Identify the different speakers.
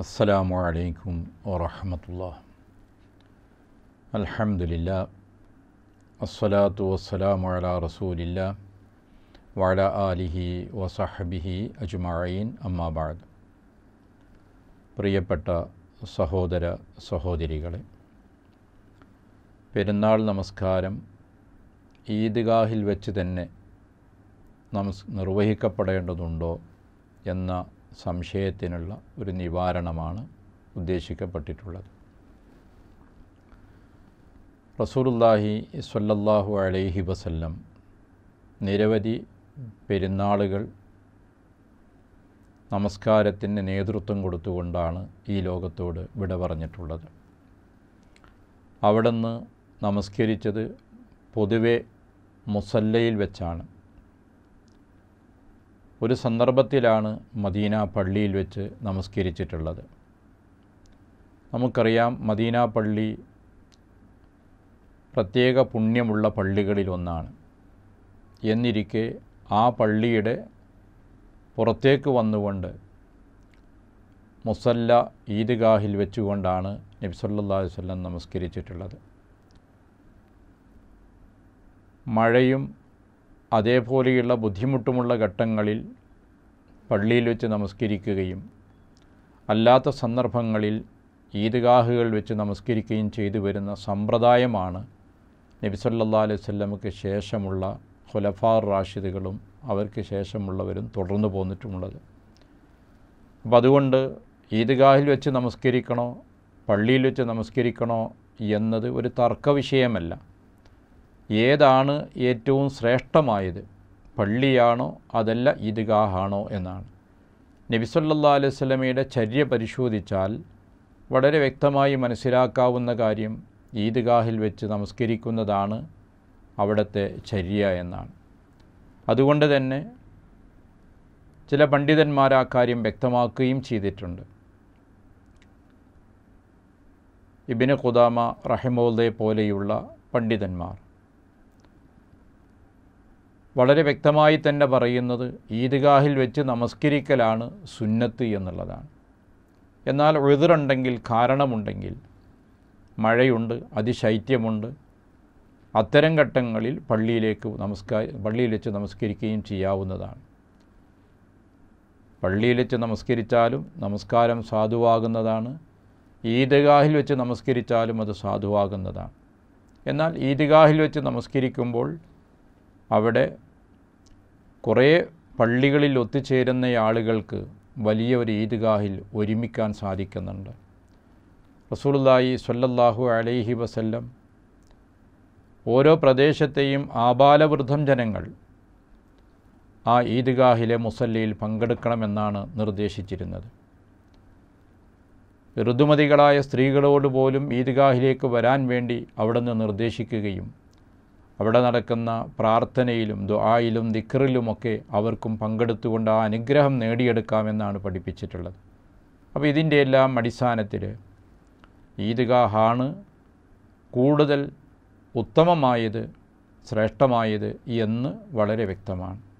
Speaker 1: അസ്സലാമു അലൈക്കും വറഹമത്തുള്ള അലഹമില്ല അസ്സലാത്തു വസ്സലാമു അല റസൂലില്ല വല ആലിഹി വസഹബിഹി അജുമായൻ അമ്മാബാദ് പ്രിയപ്പെട്ട സഹോദര സഹോദരികളെ പെരുന്നാൾ നമസ്കാരം ഈദ്ഗാഹിൽ വെച്ച് തന്നെ നമസ് നിർവഹിക്കപ്പെടേണ്ടതുണ്ടോ എന്ന സംശയത്തിനുള്ള ഒരു നിവാരണമാണ് ഉദ്ദേശിക്കപ്പെട്ടിട്ടുള്ളത് റസൂലുല്ലാഹി സ്വല്ലല്ലാഹു അലൈഹി വസല്ലം നിരവധി പെരുന്നാളുകൾ നമസ്കാരത്തിന് നേതൃത്വം കൊടുത്തുകൊണ്ടാണ് ഈ ലോകത്തോട് വിട പറഞ്ഞിട്ടുള്ളത് അവിടുന്ന് നമസ്കരിച്ചത് പൊതുവെ മുസല്ലയിൽ വെച്ചാണ് ഒരു സന്ദർഭത്തിലാണ് മദീന പള്ളിയിൽ വെച്ച് നമസ്കരിച്ചിട്ടുള്ളത് നമുക്കറിയാം മദീന പള്ളി പ്രത്യേക പുണ്യമുള്ള പള്ളികളിൽ ഒന്നാണ് എന്നിരിക്കെ ആ പള്ളിയുടെ പുറത്തേക്ക് വന്നുകൊണ്ട് മുസല്ല ഈദ്ഗാഹിൽ വെച്ചുകൊണ്ടാണ് നബ്സല്ലാ വല്ലം നമസ്കരിച്ചിട്ടുള്ളത് മഴയും അതേപോലെയുള്ള ബുദ്ധിമുട്ടുമുള്ള ഘട്ടങ്ങളിൽ പള്ളിയിൽ വെച്ച് നമസ്കരിക്കുകയും അല്ലാത്ത സന്ദർഭങ്ങളിൽ ഈദ്ഗാഹുകൾ വെച്ച് നമസ്കരിക്കുകയും ചെയ്തു വരുന്ന സമ്പ്രദായമാണ് നബിസല്ലാ അലൈവല്ലമക്ക് ശേഷമുള്ള ഖുലഫാർ റാഷിദുകളും അവർക്ക് ശേഷമുള്ളവരും തുടർന്നു പോന്നിട്ടുമുള്ളത് അപ്പം അതുകൊണ്ട് ഈദ്ഗാഹിൽ വെച്ച് നമസ്കരിക്കണോ പള്ളിയിൽ വെച്ച് നമസ്കരിക്കണോ എന്നത് ഒരു തർക്ക വിഷയമല്ല ഏതാണ് ഏറ്റവും ശ്രേഷ്ഠമായത് പള്ളിയാണോ അതല്ല ഈദ്ഗാഹാണോ എന്നാണ് നബിസല്ലാ അലൈവല്ലമയുടെ ചര്യ പരിശോധിച്ചാൽ വളരെ വ്യക്തമായി മനസ്സിലാക്കാവുന്ന കാര്യം ഈദ്ഗാഹിൽ വെച്ച് നമസ്കരിക്കുന്നതാണ് അവിടുത്തെ ചര്യ എന്നാണ് അതുകൊണ്ട് തന്നെ ചില പണ്ഡിതന്മാർ ആ കാര്യം വ്യക്തമാക്കുകയും ചെയ്തിട്ടുണ്ട് ഇബിന് ഖുദാമ റഹിമോദെ പോലെയുള്ള പണ്ഡിതന്മാർ വളരെ വ്യക്തമായി തന്നെ പറയുന്നത് ഈദ്ഗാഹിൽ വെച്ച് നമസ്കരിക്കലാണ് സുന്നത്ത് എന്നുള്ളതാണ് എന്നാൽ ഉഴുതുണ്ടെങ്കിൽ കാരണമുണ്ടെങ്കിൽ മഴയുണ്ട് അതിശൈത്യമുണ്ട് അത്തരം ഘട്ടങ്ങളിൽ പള്ളിയിലേക്ക് നമസ്കാര പള്ളിയിൽ വെച്ച് നമസ്കരിക്കുകയും ചെയ്യാവുന്നതാണ് പള്ളിയിൽ വെച്ച് നമസ്കരിച്ചാലും നമസ്കാരം സാധുവാകുന്നതാണ് ഈദ്ഗാഹിൽ വെച്ച് നമസ്കരിച്ചാലും അത് സാധുവാകുന്നതാണ് എന്നാൽ ഈദ്ഗാഹിൽ വെച്ച് നമസ്കരിക്കുമ്പോൾ അവിടെ കുറേ പള്ളികളിൽ ഒത്തുചേരുന്ന ആളുകൾക്ക് വലിയ ഒരു ഈദ്ഗാഹിൽ ഒരുമിക്കാൻ സാധിക്കുന്നുണ്ട് റസൂലുള്ളാഹി സ്വല്ലല്ലാഹു അലൈഹി വസല്ലം ഓരോ പ്രദേശത്തെയും ആബാലവൃദ്ധം ജനങ്ങൾ ആ ഈദ്ഗാഹിലെ മുസല്ലയിൽ പങ്കെടുക്കണമെന്നാണ് നിർദ്ദേശിച്ചിരുന്നത് ഋതുമതികളായ സ്ത്രീകളോട് പോലും ഈദ്ഗാഹിലേക്ക് വരാൻ വേണ്ടി അവിടുന്ന് നിർദ്ദേശിക്കുകയും അവിടെ നടക്കുന്ന പ്രാർത്ഥനയിലും ദുആയിലും ദിക്റിലുമൊക്കെ അവർക്കും പങ്കെടുത്തുകൊണ്ട് ആ അനുഗ്രഹം നേടിയെടുക്കാമെന്നാണ് പഠിപ്പിച്ചിട്ടുള്ളത് അപ്പോൾ ഇതിൻ്റെ എല്ലാം അടിസ്ഥാനത്തിൽ ഈദ്ഗാഹാണ് കൂടുതൽ ഉത്തമമായത് ശ്രേഷ്ഠമായത് എന്ന് വളരെ വ്യക്തമാണ്